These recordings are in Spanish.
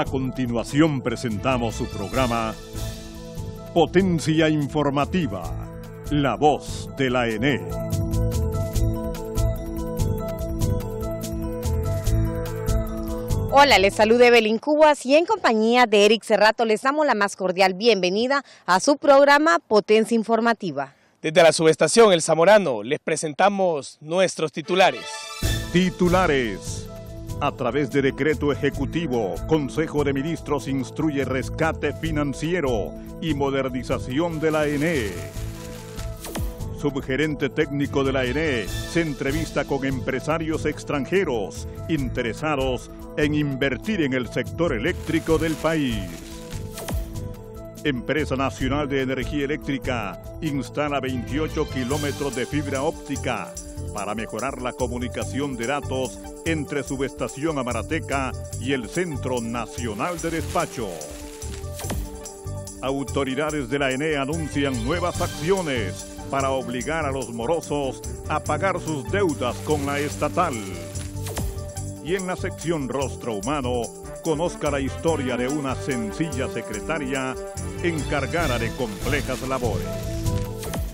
A continuación presentamos su programa Potencia Informativa, la voz de la ENE. Hola, les saluda Evelyn Cubas y en compañía de Eric Serrato les damos la más cordial bienvenida a su programa Potencia Informativa. Desde la subestación El Zamorano les presentamos nuestros titulares. Titulares. A través de decreto ejecutivo, Consejo de Ministros instruye rescate financiero y modernización de la ENE. Subgerente técnico de la ENE se entrevista con empresarios extranjeros interesados en invertir en el sector eléctrico del país. Empresa Nacional de Energía Eléctrica instala 28 kilómetros de fibra óptica para mejorar la comunicación de datos entre subestación Amarateca y el Centro Nacional de Despacho. Autoridades de la ENE anuncian nuevas acciones para obligar a los morosos a pagar sus deudas con la estatal. Y en la sección Rostro Humano, conozca la historia de una sencilla secretaria encargara de complejas labores.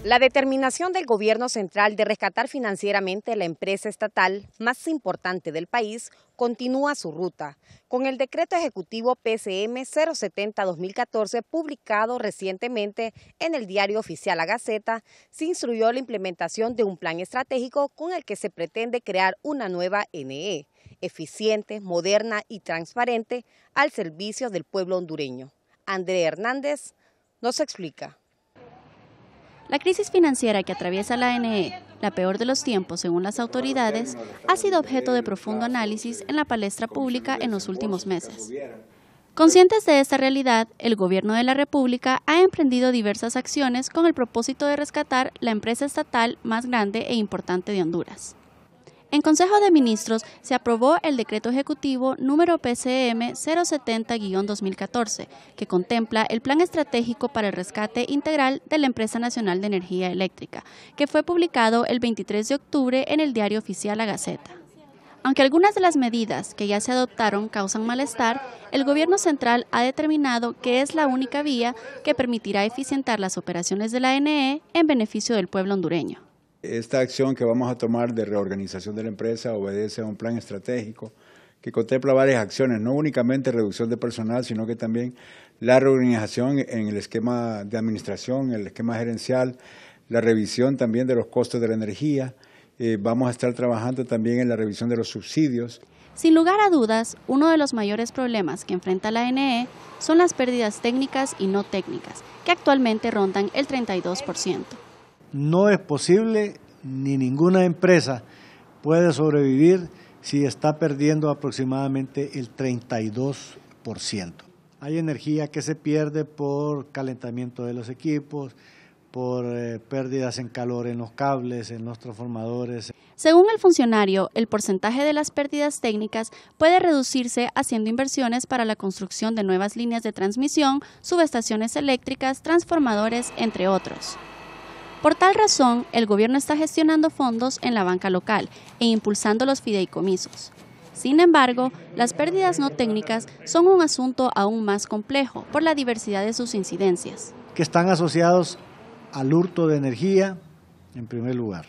La determinación del gobierno central de rescatar financieramente la empresa estatal más importante del país continúa su ruta, con el decreto ejecutivo PCM 070-2014 publicado recientemente en el diario oficial La Gaceta, se instruyó la implementación de un plan estratégico con el que se pretende crear una nueva NE, eficiente, moderna y transparente al servicio del pueblo hondureño. André Hernández, nos explica. La crisis financiera que atraviesa la ANE, la peor de los tiempos según las autoridades, ha sido objeto de profundo análisis en la palestra pública en los últimos meses. Conscientes de esta realidad, el Gobierno de la República ha emprendido diversas acciones con el propósito de rescatar la empresa estatal más grande e importante de Honduras. En Consejo de Ministros se aprobó el decreto ejecutivo número PCM 070-2014, que contempla el plan estratégico para el rescate integral de la Empresa Nacional de Energía Eléctrica, que fue publicado el 23 de octubre en el diario oficial La Gaceta. Aunque algunas de las medidas que ya se adoptaron causan malestar, el gobierno central ha determinado que es la única vía que permitirá eficientar las operaciones de la ANE e en beneficio del pueblo hondureño. Esta acción que vamos a tomar de reorganización de la empresa obedece a un plan estratégico que contempla varias acciones, no únicamente reducción de personal, sino que también la reorganización en el esquema de administración, el esquema gerencial, la revisión también de los costos de la energía. Eh, vamos a estar trabajando también en la revisión de los subsidios. Sin lugar a dudas, uno de los mayores problemas que enfrenta la NE son las pérdidas técnicas y no técnicas, que actualmente rondan el 32%. No es posible ni ninguna empresa puede sobrevivir si está perdiendo aproximadamente el 32%. Hay energía que se pierde por calentamiento de los equipos, por eh, pérdidas en calor en los cables, en los transformadores. Según el funcionario, el porcentaje de las pérdidas técnicas puede reducirse haciendo inversiones para la construcción de nuevas líneas de transmisión, subestaciones eléctricas, transformadores, entre otros. Por tal razón, el gobierno está gestionando fondos en la banca local e impulsando los fideicomisos. Sin embargo, las pérdidas no técnicas son un asunto aún más complejo por la diversidad de sus incidencias. Que están asociados al hurto de energía, en primer lugar.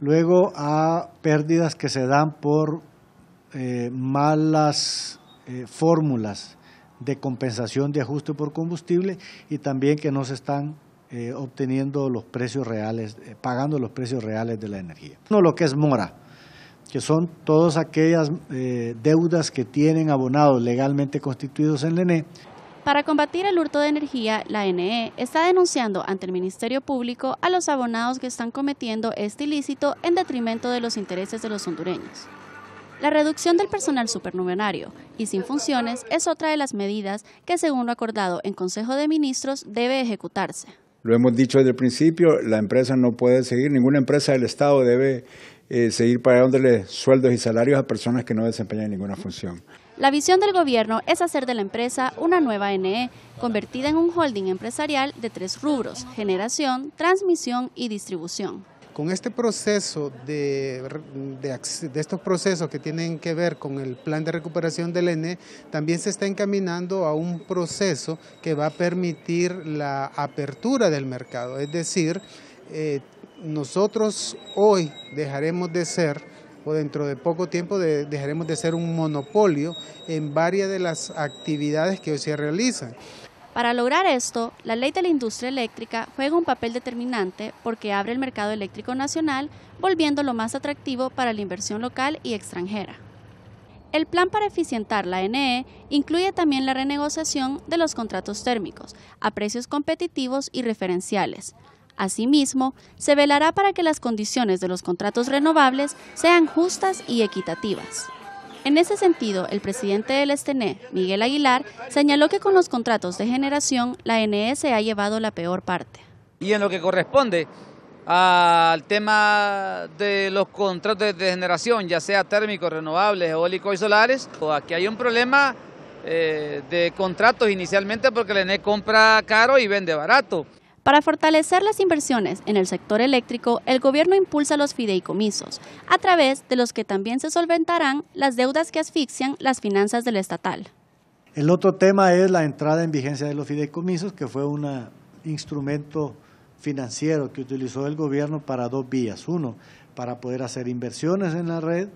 Luego a pérdidas que se dan por eh, malas eh, fórmulas de compensación de ajuste por combustible y también que no se están eh, obteniendo los precios reales, eh, pagando los precios reales de la energía. No lo que es mora, que son todas aquellas eh, deudas que tienen abonados legalmente constituidos en la ENE. Para combatir el hurto de energía, la NE está denunciando ante el Ministerio Público a los abonados que están cometiendo este ilícito en detrimento de los intereses de los hondureños. La reducción del personal supernumerario y sin funciones es otra de las medidas que, según lo acordado en Consejo de Ministros, debe ejecutarse. Lo hemos dicho desde el principio, la empresa no puede seguir, ninguna empresa del Estado debe eh, seguir pagándole sueldos y salarios a personas que no desempeñan ninguna función. La visión del gobierno es hacer de la empresa una nueva NE, convertida en un holding empresarial de tres rubros, generación, transmisión y distribución. Con este proceso de, estos procesos que tienen que ver con el plan de recuperación del ENE, también se está encaminando a un proceso que va a permitir la apertura del mercado. Es decir, eh, nosotros hoy dejaremos de ser o dentro de poco tiempo dejaremos de ser un monopolio en varias de las actividades que hoy se realizan. Para lograr esto, la ley de la industria eléctrica juega un papel determinante porque abre el mercado eléctrico nacional, volviéndolo más atractivo para la inversión local y extranjera. El plan para eficientar la NE incluye también la renegociación de los contratos térmicos a precios competitivos y referenciales. Asimismo, se velará para que las condiciones de los contratos renovables sean justas y equitativas. En ese sentido, el presidente del Estené, Miguel Aguilar, señaló que con los contratos de generación, la se ha llevado la peor parte. Y en lo que corresponde al tema de los contratos de generación, ya sea térmicos, renovables, eólicos y solares, aquí hay un problema eh, de contratos inicialmente porque la ENE compra caro y vende barato. Para fortalecer las inversiones en el sector eléctrico, el gobierno impulsa los fideicomisos, a través de los que también se solventarán las deudas que asfixian las finanzas del estatal. El otro tema es la entrada en vigencia de los fideicomisos, que fue un instrumento financiero que utilizó el gobierno para dos vías. Uno, para poder hacer inversiones en la red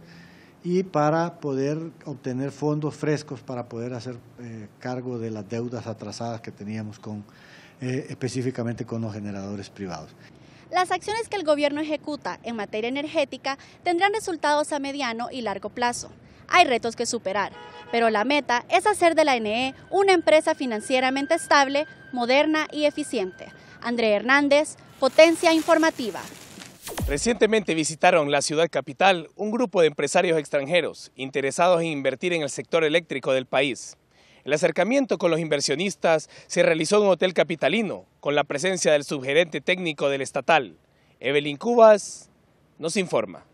y para poder obtener fondos frescos para poder hacer eh, cargo de las deudas atrasadas que teníamos con eh, específicamente con los generadores privados. Las acciones que el gobierno ejecuta en materia energética tendrán resultados a mediano y largo plazo. Hay retos que superar, pero la meta es hacer de la NE una empresa financieramente estable, moderna y eficiente. André Hernández, Potencia Informativa. Recientemente visitaron la ciudad capital un grupo de empresarios extranjeros interesados en invertir en el sector eléctrico del país. El acercamiento con los inversionistas se realizó en un hotel capitalino, con la presencia del subgerente técnico del estatal. Evelyn Cubas nos informa.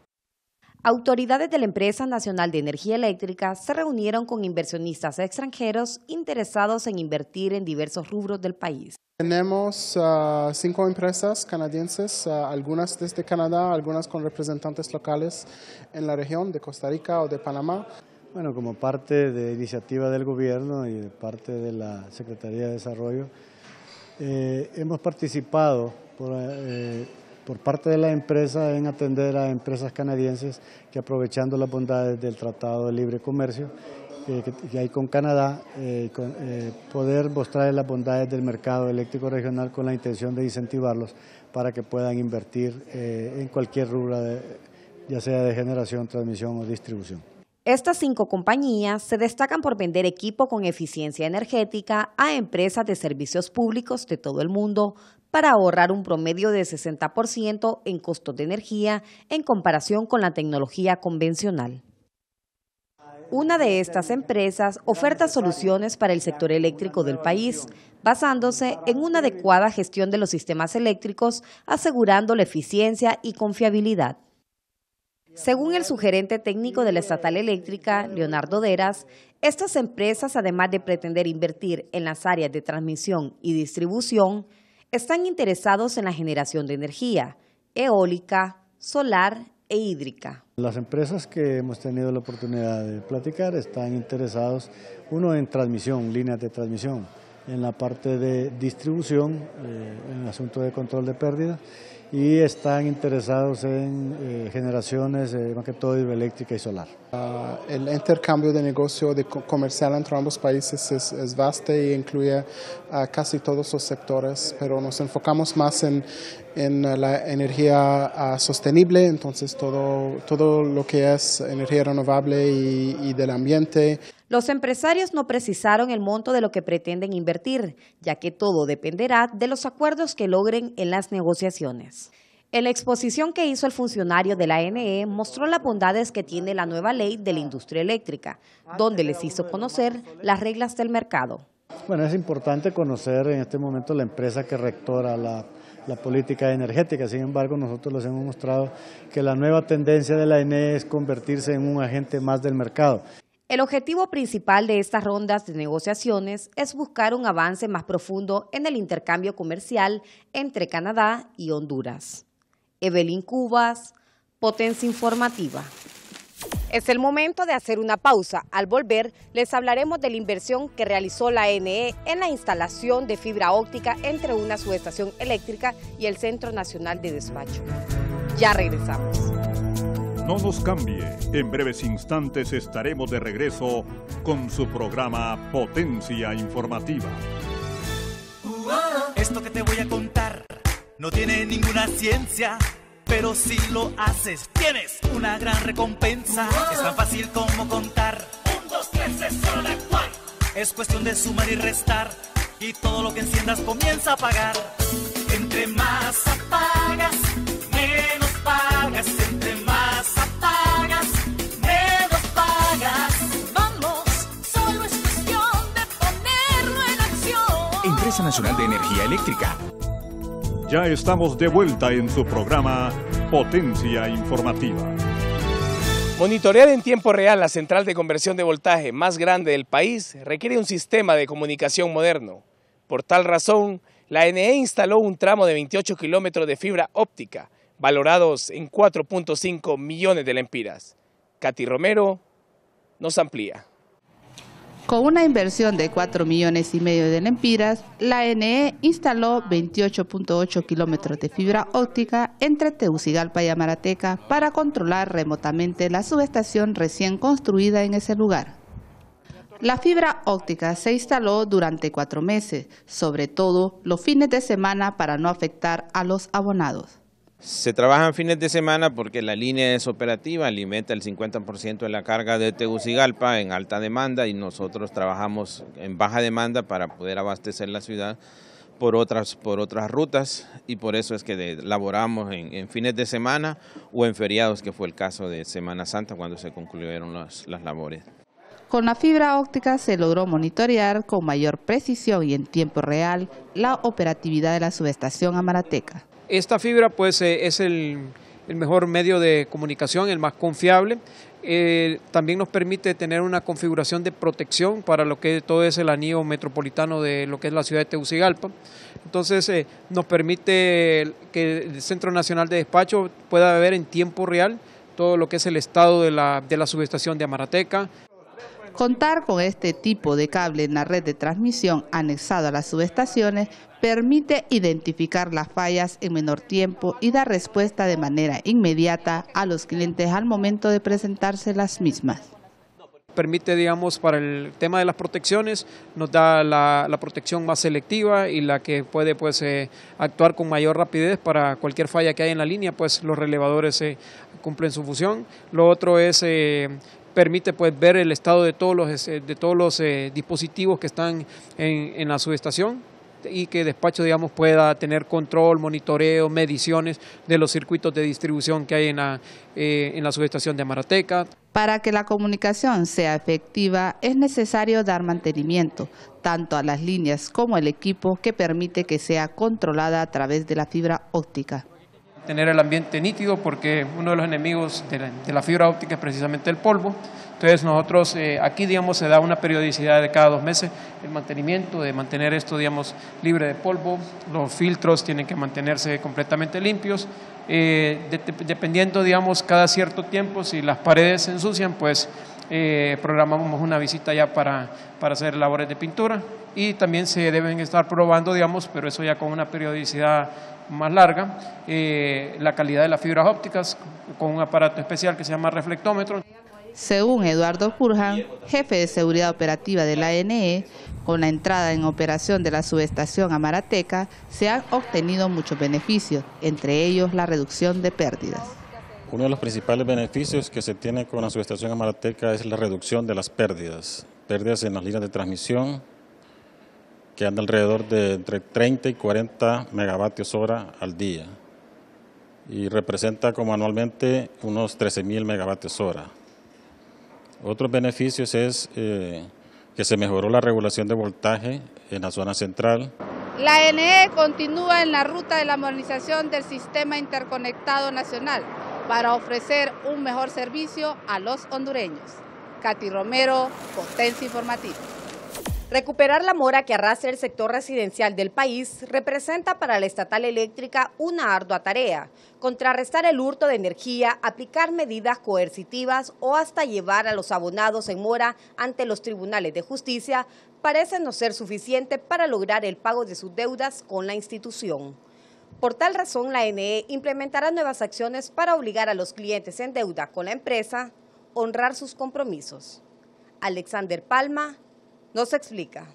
Autoridades de la Empresa Nacional de Energía Eléctrica se reunieron con inversionistas extranjeros interesados en invertir en diversos rubros del país. Tenemos ah, cinco empresas canadienses, ah, algunas desde Canadá, algunas con representantes locales en la región de Costa Rica o de Panamá. Bueno, como parte de iniciativa del gobierno y de parte de la Secretaría de Desarrollo, eh, hemos participado eh, por, parte de la empresa en atender a empresas canadienses que aprovechando las bondades del Tratado de Libre Comercio eh, que, hay con Canadá, poder mostrar las bondades del mercado eléctrico regional con la intención de incentivarlos para que puedan invertir en cualquier rubro, ya sea de generación, transmisión o distribución. Estas cinco compañías se destacan por vender equipo con eficiencia energética a empresas de servicios públicos de todo el mundo para ahorrar un promedio de 60% en costos de energía en comparación con la tecnología convencional. Una de estas empresas oferta soluciones para el sector eléctrico del país, basándose en una adecuada gestión de los sistemas eléctricos, asegurando la eficiencia y confiabilidad. Según el sugerente técnico de la estatal eléctrica, Leonardo Deras, estas empresas, además de pretender invertir en las áreas de transmisión y distribución, están interesados en la generación de energía eólica, solar e hídrica. Las empresas que hemos tenido la oportunidad de platicar están interesados, uno en transmisión, líneas de transmisión, en la parte de distribución, eh, en el asunto de control de pérdidas y están interesados en eh, generaciones más que todo hidroeléctrica y solar. Ah, el intercambio de negocio de comercial entre ambos países es, vasto y incluye casi todos los sectores, pero nos enfocamos más en, en la energía ah, sostenible, entonces todo, todo lo que es energía renovable y, y del ambiente. Los empresarios no precisaron el monto de lo que pretenden invertir, ya que todo dependerá de los acuerdos que logren en las negociaciones. En la exposición que hizo el funcionario de la ANE mostró las bondades que tiene la nueva ley de la industria eléctrica, donde les hizo conocer las reglas del mercado. Bueno, es importante conocer en este momento la empresa que rectora la, política energética, sin embargo nosotros les hemos mostrado que la nueva tendencia de la ANE es convertirse en un agente más del mercado. El objetivo principal de estas rondas de negociaciones es buscar un avance más profundo en el intercambio comercial entre Canadá y Honduras. Evelyn Cubas, Potencia Informativa. Es el momento de hacer una pausa. Al volver, les hablaremos de la inversión que realizó la NE en la instalación de fibra óptica entre una subestación eléctrica y el Centro Nacional de Despacho. Ya regresamos. No nos cambie. En breves instantes estaremos de regreso con su programa Potencia Informativa. Esto que te voy a contar no tiene ninguna ciencia, pero si lo haces tienes una gran recompensa. Es tan fácil como contar. Un, dos, tres, es solo cual. Es cuestión de sumar y restar y todo lo que enciendas comienza a pagar. Entre más apagas, menos pagas. Nacional de Energía Eléctrica. Ya estamos de vuelta en su programa Potencia Informativa. Monitorear en tiempo real la central de conversión de voltaje más grande del país requiere un sistema de comunicación moderno. Por tal razón, la NE instaló un tramo de 28 kilómetros de fibra óptica, valorados en 4.5 millones de lempiras. Katy Romero nos amplía. Con una inversión de 4 millones y medio de lempiras, la NE instaló 28.8 kilómetros de fibra óptica entre Tegucigalpa y Amarateca para controlar remotamente la subestación recién construida en ese lugar. La fibra óptica se instaló durante cuatro meses, sobre todo los fines de semana para no afectar a los abonados. Se trabaja en fines de semana porque la línea es operativa, alimenta el 50% de la carga de Tegucigalpa en alta demanda y nosotros trabajamos en baja demanda para poder abastecer la ciudad por otras, por otras rutas y por eso es que laboramos en, fines de semana o en feriados, que fue el caso de Semana Santa cuando se concluyeron las, las labores. Con la fibra óptica se logró monitorear con mayor precisión y en tiempo real la operatividad de la subestación amarateca. Esta fibra pues eh, es el, mejor medio de comunicación, el más confiable. Eh, también nos permite tener una configuración de protección para lo que todo es el anillo metropolitano de lo que es la ciudad de Tegucigalpa. Entonces eh, nos permite que el Centro Nacional de Despacho pueda ver en tiempo real todo lo que es el estado de la subestación de Amarateca, Contar con este tipo de cable en la red de transmisión anexado a las subestaciones permite identificar las fallas en menor tiempo y dar respuesta de manera inmediata a los clientes al momento de presentarse las mismas permite, digamos, para el tema de las protecciones, nos da la, protección más selectiva y la que puede pues eh, actuar con mayor rapidez para cualquier falla que haya en la línea, pues los relevadores eh, cumplen su función. Lo otro es eh, permite pues, ver el estado de todos los, eh, de todos los eh, dispositivos que están en, la subestación y que despacho, digamos, pueda tener control, monitoreo, mediciones de los circuitos de distribución que hay en la, eh, en la subestación de Amarateca. Para que la comunicación sea efectiva es necesario dar mantenimiento, tanto a las líneas como al equipo que permite que sea controlada a través de la fibra óptica tener el ambiente nítido porque uno de los enemigos de la, fibra óptica es precisamente el polvo. Entonces nosotros eh, aquí, digamos, se da una periodicidad de cada dos meses el mantenimiento, de mantener esto, digamos, libre de polvo. Los filtros tienen que mantenerse completamente limpios. Eh, dependiendo, digamos, cada cierto tiempo, si las paredes se ensucian, pues eh, programamos una visita ya para, hacer labores de pintura y también se deben estar probando, digamos, pero eso ya con una periodicidad más larga, eh, la calidad de las fibras ópticas con un aparato especial que se llama reflectómetro. Según Eduardo Curjan, jefe de seguridad operativa de la ANE, con la entrada en operación de la subestación Amarateca se han obtenido muchos beneficios, entre ellos la reducción de pérdidas. Uno de los principales beneficios que se tiene con la subestación Amarateca es la reducción de las pérdidas, pérdidas en las líneas de transmisión, que andan alrededor de entre 30 y 40 megavatios hora al día y representa como anualmente unos 13.000 megavatios hora. Otros beneficios es eh, que se mejoró la regulación de voltaje en la zona central. La NE continúa en la ruta de la modernización del Sistema Interconectado Nacional, para ofrecer un mejor servicio a los hondureños. Katy Romero, Potencia Informativa. Recuperar la mora que arrastra el sector residencial del país representa para la estatal eléctrica una ardua tarea. Contrarrestar el hurto de energía, aplicar medidas coercitivas o hasta llevar a los abonados en mora ante los tribunales de justicia parece no ser suficiente para lograr el pago de sus deudas con la institución. Por tal razón, la NE implementará nuevas acciones para obligar a los clientes en deuda con la empresa a honrar sus compromisos. Alexander Palma nos explica.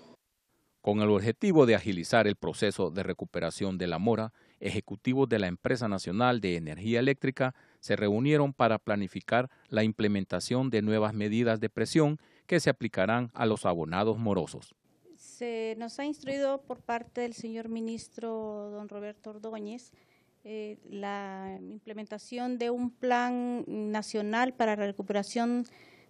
Con el objetivo de agilizar el proceso de recuperación de la mora, ejecutivos de la Empresa Nacional de Energía Eléctrica se reunieron para planificar la implementación de nuevas medidas de presión que se aplicarán a los abonados morosos se nos ha instruido por parte del señor ministro don Roberto Ordóñez eh, la implementación de un plan nacional para la recuperación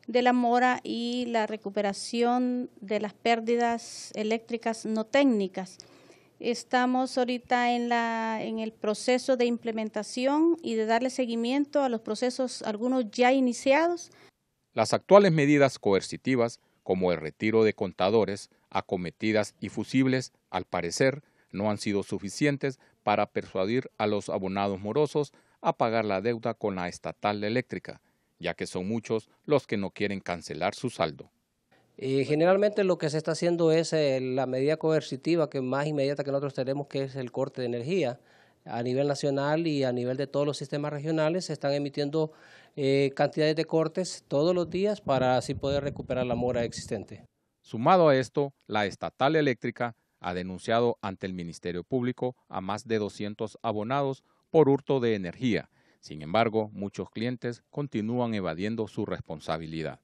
de la mora y la recuperación de las pérdidas eléctricas no técnicas. Estamos ahorita en, la, en el proceso de implementación y de darle seguimiento a los procesos, algunos ya iniciados. Las actuales medidas coercitivas, como el retiro de contadores, acometidas y fusibles, al parecer, no han sido suficientes para persuadir a los abonados morosos a pagar la deuda con la estatal eléctrica, ya que son muchos los que no quieren cancelar su saldo. Y eh, generalmente lo que se está haciendo es eh, la medida coercitiva que más inmediata que nosotros tenemos, que es el corte de energía. A nivel nacional y a nivel de todos los sistemas regionales se están emitiendo eh, cantidades de cortes todos los días para así poder recuperar la mora existente. Sumado a esto, la estatal eléctrica ha denunciado ante el Ministerio Público a más de 200 abonados por hurto de energía. Sin embargo, muchos clientes continúan evadiendo su responsabilidad.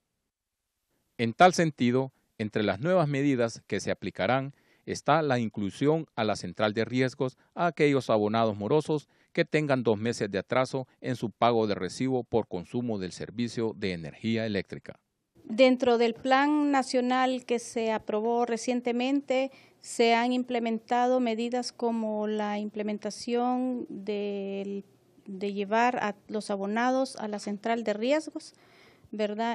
En tal sentido, entre las nuevas medidas que se aplicarán está la inclusión a la central de riesgos a aquellos abonados morosos que tengan dos meses de atraso en su pago de recibo por consumo del servicio de energía eléctrica. Dentro del plan nacional que se aprobó recientemente, se han implementado medidas como la implementación de, llevar a los abonados a la central de riesgos,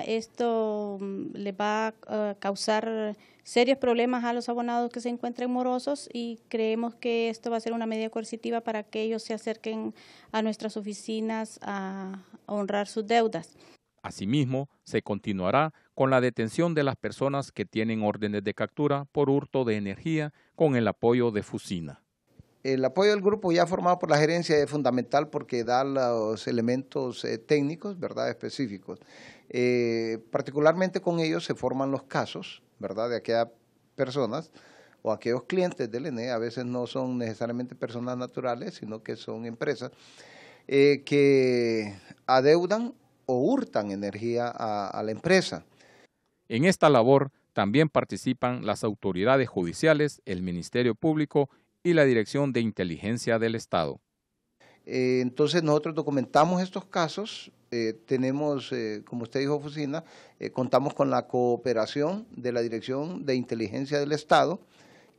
Esto mm, le va a causar serios problemas a los abonados que se encuentren morosos y creemos que esto va a ser una medida coercitiva para que ellos se acerquen a nuestras oficinas a honrar sus deudas. Asimismo, se continuará con la detención de las personas que tienen órdenes de captura por hurto de energía con el apoyo de Fusina. El apoyo del grupo ya formado por la gerencia es fundamental porque da los elementos eh, técnicos, ¿verdad?, específicos. Eh, particularmente con ellos se forman los casos, ¿verdad?, de aquellas personas o aquellos clientes del ENE, a veces no son necesariamente personas naturales, sino que son empresas, eh, que adeudan o hurtan energía a, la empresa. En esta labor también participan las autoridades judiciales, el Ministerio Público y la Dirección de Inteligencia del Estado. Eh, entonces nosotros documentamos estos casos, eh, tenemos, eh, como usted dijo, oficina, contamos con la cooperación de la Dirección de Inteligencia del Estado,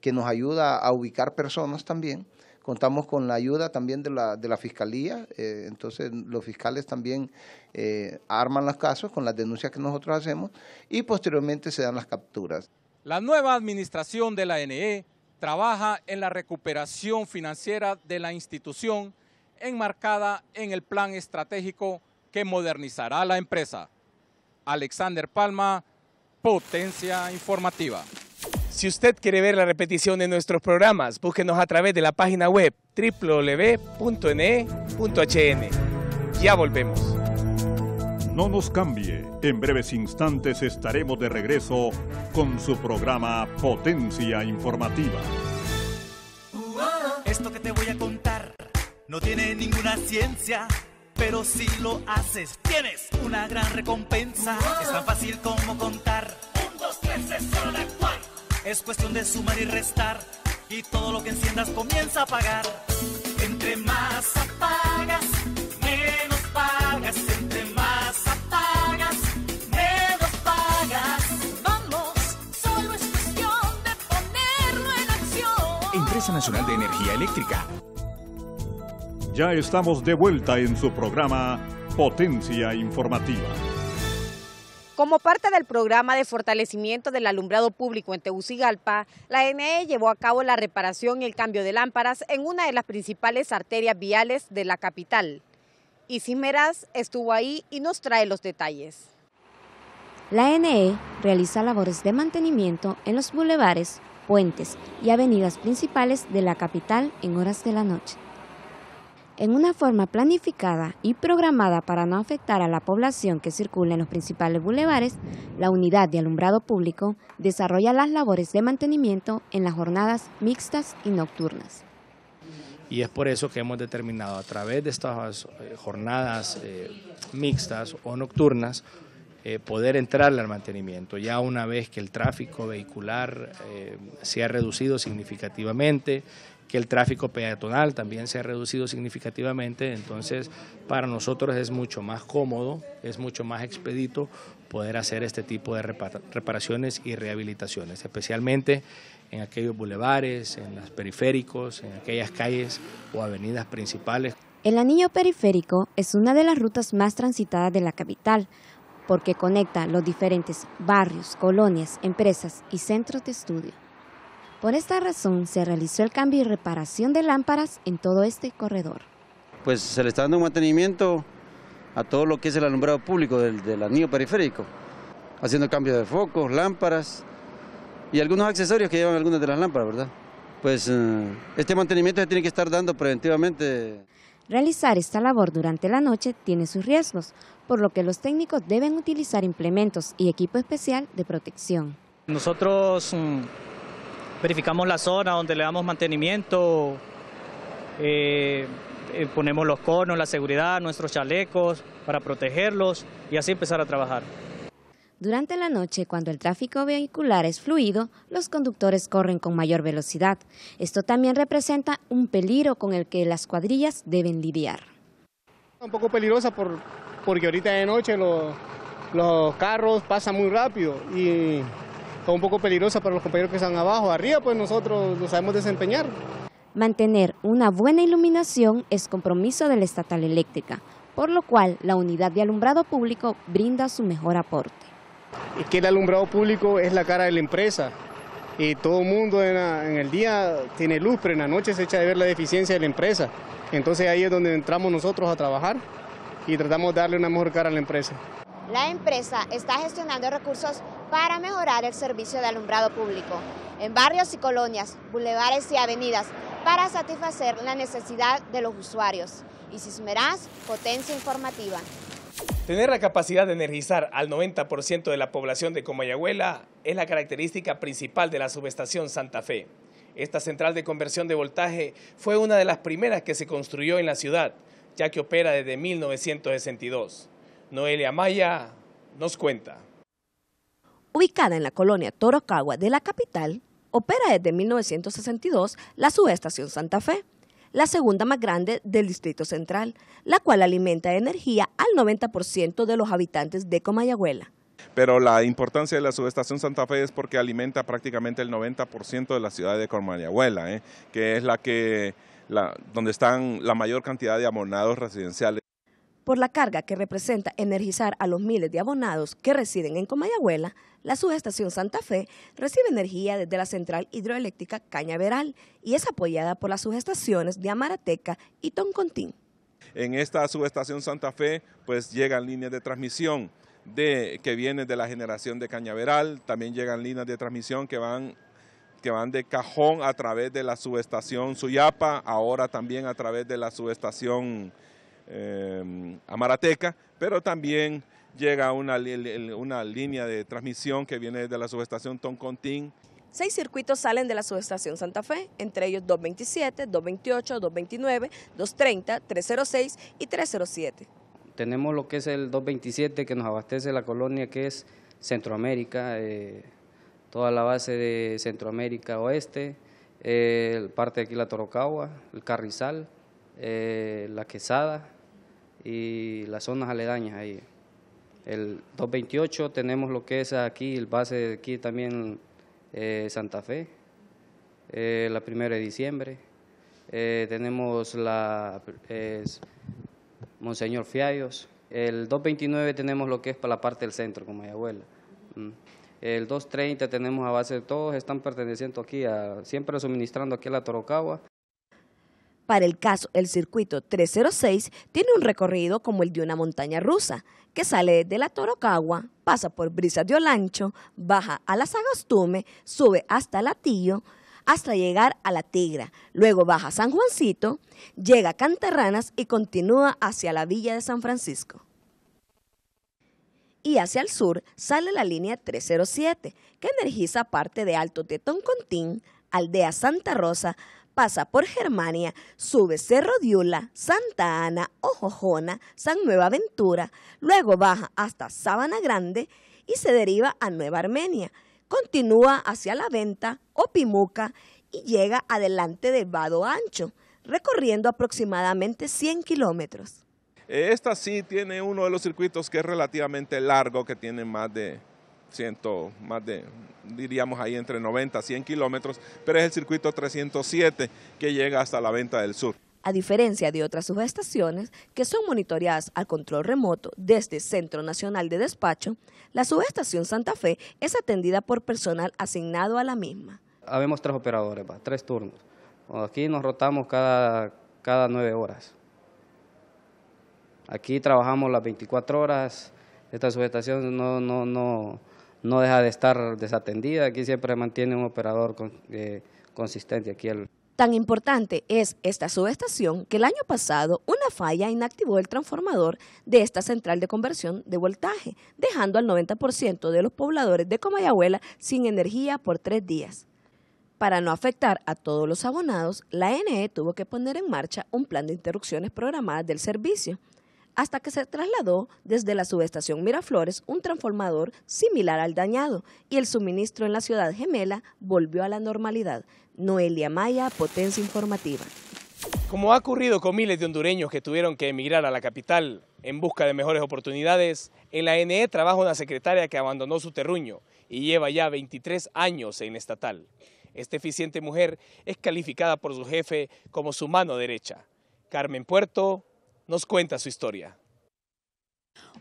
que nos ayuda a ubicar personas también. Contamos con la ayuda también de la, Fiscalía, eh, entonces los fiscales también eh, arman los casos con las denuncias que nosotros hacemos y posteriormente se dan las capturas. La nueva administración de la NE trabaja en la recuperación financiera de la institución enmarcada en el plan estratégico que modernizará la empresa. Alexander Palma, Potencia Informativa. Si usted quiere ver la repetición de nuestros programas, búsquenos a través de la página web www.ne.hn. E ya volvemos. No nos cambie. En breves instantes estaremos de regreso con su programa Potencia Informativa. Esto que te voy a contar no tiene ninguna ciencia pero si lo haces, tienes una gran recompensa. Es tan fácil como contar. Un, dos, tres, es cuestión de sumar y restar. Y todo lo que enciendas comienza a pagar. Entre más apagas, menos pagas. Entre más apagas, menos pagas. Vamos, solo es cuestión de ponerlo en acción. Empresa Nacional de Energía Eléctrica. Ya estamos de vuelta en su programa Potencia Informativa. Como parte del programa de fortalecimiento del alumbrado público en Tegucigalpa, la NE llevó a cabo la reparación y el cambio de lámparas en una de las principales arterias viales de la capital. Y Cimeras estuvo ahí y nos trae los detalles. La NE realiza labores de mantenimiento en los bulevares, puentes y avenidas principales de la capital en horas de la noche en una forma planificada y programada para no afectar a la población que circula en los principales bulevares, la unidad de alumbrado público desarrolla las labores de mantenimiento en las jornadas mixtas y nocturnas. Y es por eso que hemos determinado a través de estas eh, jornadas eh, mixtas o nocturnas eh, poder entrarle al mantenimiento, ya una vez que el tráfico vehicular se ha reducido significativamente, que el tráfico peatonal también se ha reducido significativamente, entonces para nosotros es mucho más cómodo, es mucho más expedito poder hacer este tipo de reparaciones y rehabilitaciones, especialmente en aquellos bulevares, en los periféricos, en aquellas calles o avenidas principales. El anillo periférico es una de las rutas más transitadas de la capital, porque conecta los diferentes barrios, colonias, empresas y centros de estudio. Por esta razón se realizó el cambio y reparación de lámparas en todo este corredor. Pues se le está dando un mantenimiento a todo lo que es el alumbrado público del, anillo periférico, haciendo cambios de focos, lámparas y algunos accesorios que llevan algunas de las lámparas, ¿verdad? Pues eh, este mantenimiento se tiene que estar dando preventivamente. Realizar esta labor durante la noche tiene sus riesgos, por lo que los técnicos deben utilizar implementos y equipo especial de protección. Nosotros mm, verificamos la zona donde le damos mantenimiento, eh, eh, ponemos los conos, la seguridad, nuestros chalecos para protegerlos y así empezar a trabajar. Durante la noche, cuando el tráfico vehicular es fluido, los conductores corren con mayor velocidad. Esto también representa un peligro con el que las cuadrillas deben lidiar. Un poco peligrosa porque ahorita de noche los, los carros pasan muy rápido y Está un poco peligrosa para los compañeros que están abajo. Arriba pues nosotros lo sabemos desempeñar. Mantener una buena iluminación es compromiso de la estatal eléctrica, por lo cual la unidad de alumbrado público brinda su mejor aporte. Es que el alumbrado público es la cara de la empresa y todo el mundo en, en, el día tiene luz, pero en la noche se echa de ver la deficiencia de la empresa. Entonces ahí es donde entramos nosotros a trabajar y tratamos de darle una mejor cara a la empresa la empresa está gestionando recursos para mejorar el servicio de alumbrado público en barrios y colonias, bulevares y avenidas para satisfacer la necesidad de los usuarios. Y sumerás, potencia informativa. Tener la capacidad de energizar al 90% de la población de Comayagüela es la característica principal de la subestación Santa Fe. Esta central de conversión de voltaje fue una de las primeras que se construyó en la ciudad, ya que opera desde 1962. Noelia Maya nos cuenta. Ubicada en la colonia Torocagua de la capital, opera desde 1962 la subestación Santa Fe, la segunda más grande del Distrito Central, la cual alimenta energía al 90% de los habitantes de Comayagüela. Pero la importancia de la subestación Santa Fe es porque alimenta prácticamente el 90% de la ciudad de Comayagüela, ¿eh? que es la que la, donde están la mayor cantidad de amonados residenciales. Por la carga que representa energizar a los miles de abonados que residen en Comayagüela, la subestación Santa Fe recibe energía desde la central hidroeléctrica Cañaveral y es apoyada por las subestaciones de Amarateca y Toncontín. En esta subestación Santa Fe pues llegan líneas de transmisión que vienen de la generación de Cañaveral, también llegan líneas de transmisión que van que van de cajón a través de la subestación Suyapa, ahora también a través de la subestación Em, a Marateca, pero también llega una, línea de transmisión que viene de la subestación Toncontín. Seis circuitos salen de la subestación Santa Fe, entre ellos 227, 228, 229, 230, 306 y 307. Tenemos lo que es el 227 que nos abastece la colonia que es Centroamérica, eh, toda la base de Centroamérica Oeste, eh, parte de aquí la Torocagua, el Carrizal, eh, la Quesada y las zonas aledañas ahí. El 228 tenemos lo que es aquí, el base de aquí también eh, Santa Fe, eh, la primera de diciembre. tenemos la Monseñor Fiallos. El 229 tenemos lo que es para la parte del centro, como ya abuela. Mm. El 230 tenemos a base de todos, están perteneciendo aquí, siempre suministrando aquí a la Torocagua para el caso, el circuito 306 tiene un recorrido como el de una montaña rusa, que sale de la Torocagua, pasa por Brisas de Olancho, baja a la Sagastume, sube hasta Latillo, hasta llegar a La Tigra. Luego baja a San Juancito, llega a Canterranas y continúa hacia la Villa de San Francisco. Y hacia el sur sale la línea 307, que energiza parte de Alto Tetón Contín, Aldea Santa Rosa, pasa por Germania, sube Cerro Diula, Santa Ana, Ojojona, San Nueva Ventura, luego baja hasta Sabana Grande y se deriva a Nueva Armenia. Continúa hacia La Venta, Opimuca y llega adelante de Vado Ancho, recorriendo aproximadamente 100 kilómetros. Esta sí tiene uno de los circuitos que es relativamente largo, que tiene más de ciento, más de, diríamos ahí entre 90 a 100 kilómetros, pero es el circuito 307 que llega hasta la Venta del Sur. A diferencia de otras subestaciones que son monitoreadas al control remoto desde Centro Nacional de Despacho, la subestación Santa Fe es atendida por personal asignado a la misma. Habemos tres operadores, tres turnos. Aquí nos rotamos cada, cada nueve horas. Aquí trabajamos las 24 horas. Esta subestación no, no, no, no deja de estar desatendida. Aquí siempre mantiene un operador eh, consistente. Aquí Tan importante es esta subestación que el año pasado una falla inactivó el transformador de esta central de conversión de voltaje, dejando al 90% de los pobladores de Comayabuela sin energía por tres días. Para no afectar a todos los abonados, la NE tuvo que poner en marcha un plan de interrupciones programadas del servicio hasta que se trasladó desde la subestación Miraflores un transformador similar al dañado y el suministro en la ciudad gemela volvió a la normalidad. Noelia Maya, Potencia Informativa. Como ha ocurrido con miles de hondureños que tuvieron que emigrar a la capital en busca de mejores oportunidades, en la NE trabaja una secretaria que abandonó su terruño y lleva ya 23 años en estatal. Esta eficiente mujer es calificada por su jefe como su mano derecha. Carmen Puerto, nos cuenta su historia.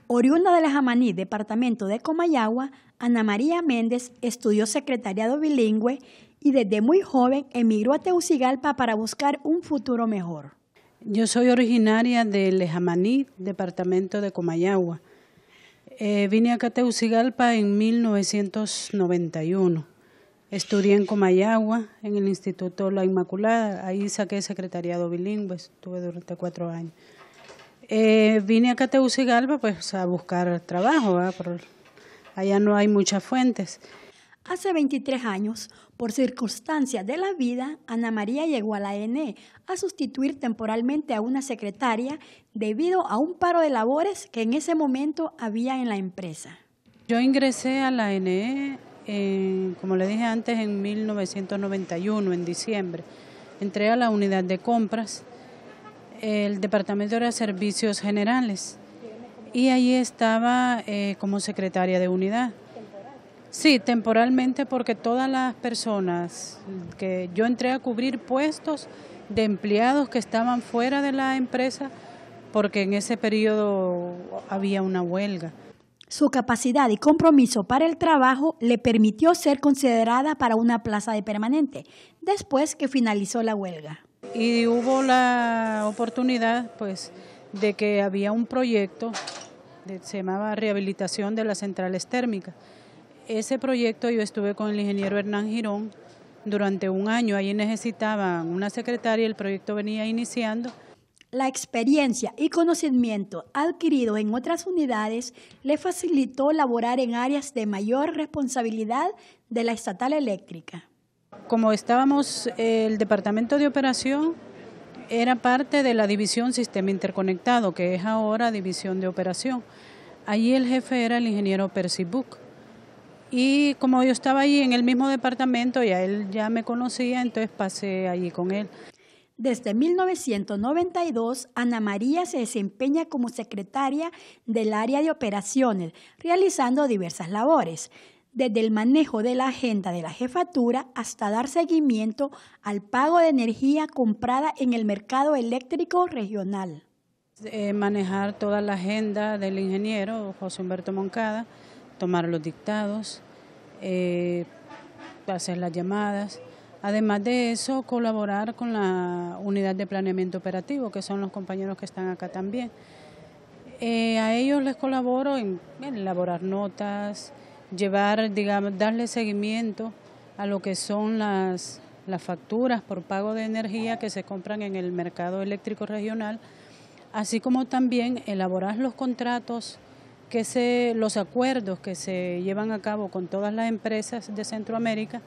Oriunda de Lejamaní, departamento de Comayagua, Ana María Méndez estudió secretariado bilingüe y desde muy joven emigró a Teucigalpa para buscar un futuro mejor. Yo soy originaria de Lejamaní, departamento de Comayagua. Eh, vine acá a Teucigalpa en 1991. Estudié en Comayagua, en el Instituto La Inmaculada. Ahí saqué secretariado bilingüe, estuve durante cuatro años eh, vine acá a Tegucigalpa pues, a buscar trabajo, allá no hay muchas fuentes. Hace 23 años, por circunstancias de la vida, Ana María llegó a la NE a sustituir temporalmente a una secretaria debido a un paro de labores que en ese momento había en la empresa. Yo ingresé a la NE como le dije antes, en 1991, en diciembre. Entré a la unidad de compras el Departamento de Servicios Generales y ahí estaba eh, como secretaria de unidad. Sí, temporalmente porque todas las personas que yo entré a cubrir puestos de empleados que estaban fuera de la empresa porque en ese periodo había una huelga. Su capacidad y compromiso para el trabajo le permitió ser considerada para una plaza de permanente después que finalizó la huelga. Y hubo la oportunidad, pues, de que había un proyecto, que se llamaba Rehabilitación de las Centrales Térmicas. Ese proyecto yo estuve con el ingeniero Hernán Girón durante un año. Allí necesitaban una secretaria, y el proyecto venía iniciando. La experiencia y conocimiento adquirido en otras unidades le facilitó laborar en áreas de mayor responsabilidad de la estatal eléctrica. Como estábamos, el Departamento de Operación era parte de la División Sistema Interconectado, que es ahora División de Operación. Allí el jefe era el ingeniero Percy Book. Y como yo estaba ahí en el mismo departamento ya él ya me conocía, entonces pasé allí con él. Desde 1992, Ana María se desempeña como secretaria del área de operaciones, realizando diversas labores desde el manejo de la agenda de la jefatura hasta dar seguimiento al pago de energía comprada en el mercado eléctrico regional. Eh, manejar toda la agenda del ingeniero José Humberto Moncada, tomar los dictados, eh, hacer las llamadas. Además de eso, colaborar con la unidad de planeamiento operativo, que son los compañeros que están acá también. Eh, a ellos les colaboro en elaborar notas, llevar, digamos, darle seguimiento a lo que son las, facturas por pago de energía que se compran en el mercado eléctrico regional, así como también elaborar los contratos que los acuerdos que se llevan a cabo con todas las empresas de Centroamérica.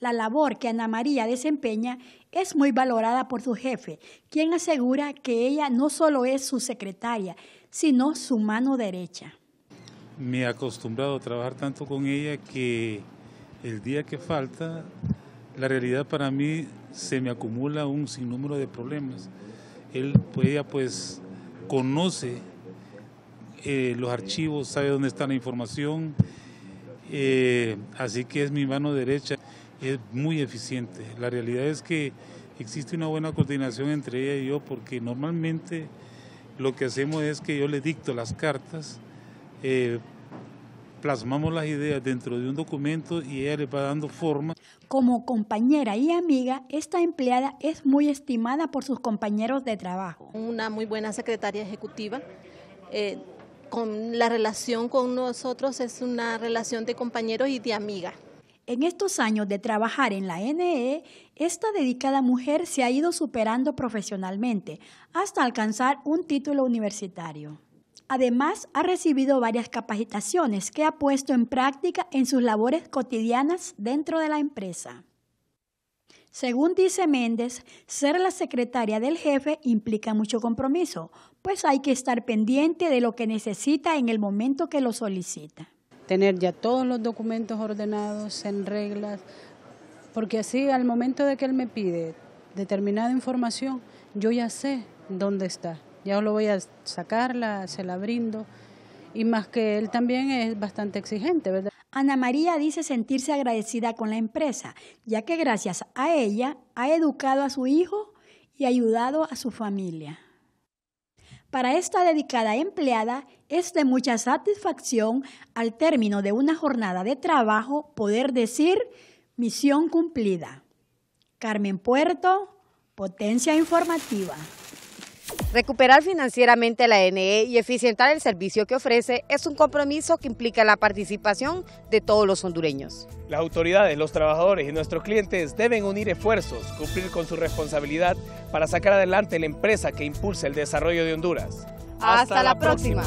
La labor que Ana María desempeña es muy valorada por su jefe, quien asegura que ella no solo es su secretaria, sino su mano derecha me he acostumbrado a trabajar tanto con ella que el día que falta, la realidad para mí se me acumula un sinnúmero de problemas. Él, pues, ella pues conoce eh, los archivos, sabe dónde está la información, eh, así que es mi mano derecha, es muy eficiente. La realidad es que existe una buena coordinación entre ella y yo porque normalmente lo que hacemos es que yo le dicto las cartas, eh, plasmamos las ideas dentro de un documento y ella le va dando forma. Como compañera y amiga, esta empleada es muy estimada por sus compañeros de trabajo. Una muy buena secretaria ejecutiva. Eh, con la relación con nosotros es una relación de compañeros y de amiga. En estos años de trabajar en la NE, esta dedicada mujer se ha ido superando profesionalmente hasta alcanzar un título universitario. Además, ha recibido varias capacitaciones que ha puesto en práctica en sus labores cotidianas dentro de la empresa. Según dice Méndez, ser la secretaria del jefe implica mucho compromiso, pues hay que estar pendiente de lo que necesita en el momento que lo solicita. Tener ya todos los documentos ordenados en reglas, porque así al momento de que él me pide determinada información, yo ya sé dónde está ya lo voy a sacarla, se la brindo. Y más que él también es bastante exigente, ¿verdad? Ana María dice sentirse agradecida con la empresa, ya que gracias a ella ha educado a su hijo y ayudado a su familia. Para esta dedicada empleada es de mucha satisfacción al término de una jornada de trabajo poder decir misión cumplida. Carmen Puerto, Potencia Informativa. Recuperar financieramente la NE y eficientar el servicio que ofrece es un compromiso que implica la participación de todos los hondureños. Las autoridades, los trabajadores y nuestros clientes deben unir esfuerzos, cumplir con su responsabilidad para sacar adelante la empresa que impulsa el desarrollo de Honduras. Hasta, la, próxima.